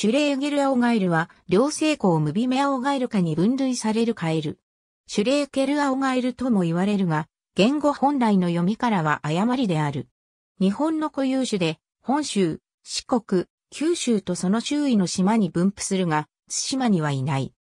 シュレーゲルアオガエルは、両成功ムビメアオガエル科に分類されるカエル。シュレーケルアオガエルとも言われるが、言語本来の読みからは誤りである。日本の固有種で、本州、四国、九州とその周囲の島に分布するが、津島にはいない。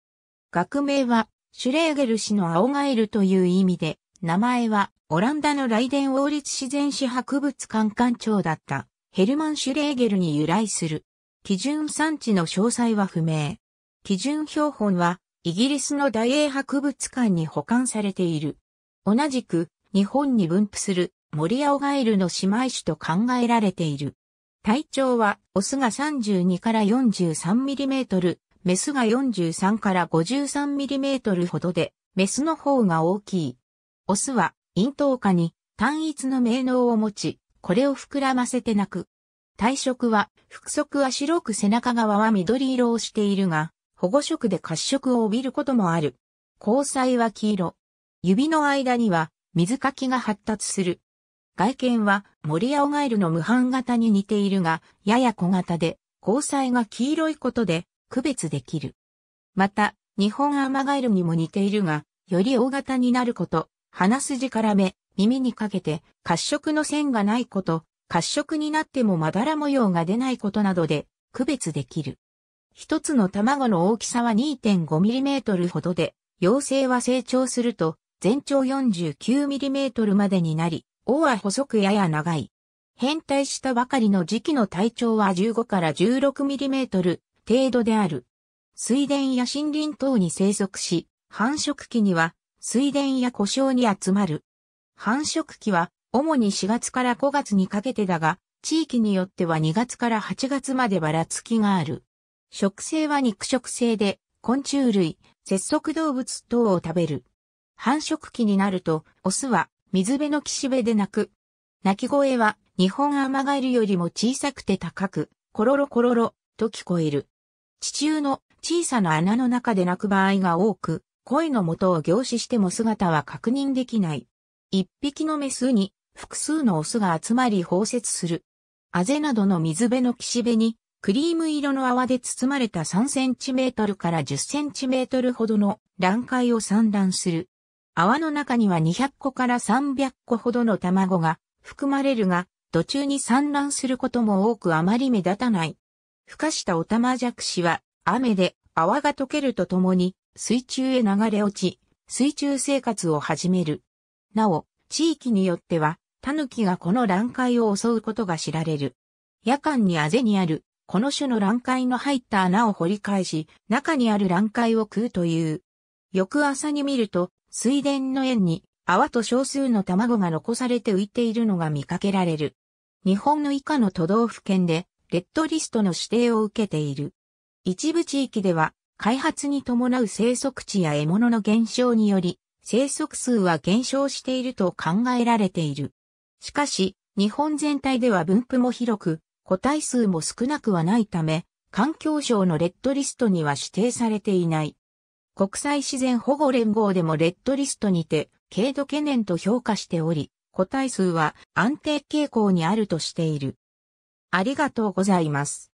学名は、シュレーゲル氏のアオガエルという意味で、名前は、オランダのライデン王立自然史博物館館長だった、ヘルマン・シュレーゲルに由来する。基準産地の詳細は不明。基準標本は、イギリスの大英博物館に保管されている。同じく、日本に分布する、モリアオガエルの姉妹種と考えられている。体長は、オスが32から43ミリメートル、メスが43から53ミリメートルほどで、メスの方が大きい。オスは、咽頭下に単一の名能を持ち、これを膨らませて鳴く。体色は、腹側は白く背中側は緑色をしているが、保護色で褐色を帯びることもある。交際は黄色。指の間には水かきが発達する。外見は森青ガエルの無反型に似ているが、やや小型で、交際が黄色いことで区別できる。また、日本アマガエルにも似ているが、より大型になること、鼻筋から目、耳にかけて褐色の線がないこと、褐色になってもまだら模様が出ないことなどで区別できる。一つの卵の大きさは 2.5mm ほどで、幼生は成長すると全長 49mm までになり、尾は細くやや長い。変態したばかりの時期の体長は15から 16mm 程度である。水田や森林等に生息し、繁殖期には水田や故障に集まる。繁殖期は主に4月から5月にかけてだが、地域によっては2月から8月までばらつきがある。食性は肉食性で、昆虫類、節足動物等を食べる。繁殖期になると、オスは水辺の岸辺で鳴く。鳴き声は日本アマガエルよりも小さくて高く、コロロコロロと聞こえる。地中の小さな穴の中で鳴く場合が多く、声の元を凝視しても姿は確認できない。一匹のメスに複数のオスが集まり包摂する。あぜなどの水辺の岸辺に、クリーム色の泡で包まれた3センチメートルから10センチメートルほどの卵塊を産卵する。泡の中には200個から300個ほどの卵が含まれるが、途中に産卵することも多くあまり目立たない。孵化したオタマジャクシは、雨で泡が溶けるとともに、水中へ流れ落ち、水中生活を始める。なお、地域によっては、タヌキがこの卵塊を襲うことが知られる。夜間にあぜにある、この種の卵塊の入った穴を掘り返し、中にある卵塊を食うという。翌朝に見ると、水田の縁に泡と少数の卵が残されて浮いているのが見かけられる。日本の以下の都道府県で、レッドリストの指定を受けている。一部地域では、開発に伴う生息地や獲物の減少により、生息数は減少していると考えられている。しかし、日本全体では分布も広く、個体数も少なくはないため、環境省のレッドリストには指定されていない。国際自然保護連合でもレッドリストにて、軽度懸念と評価しており、個体数は安定傾向にあるとしている。ありがとうございます。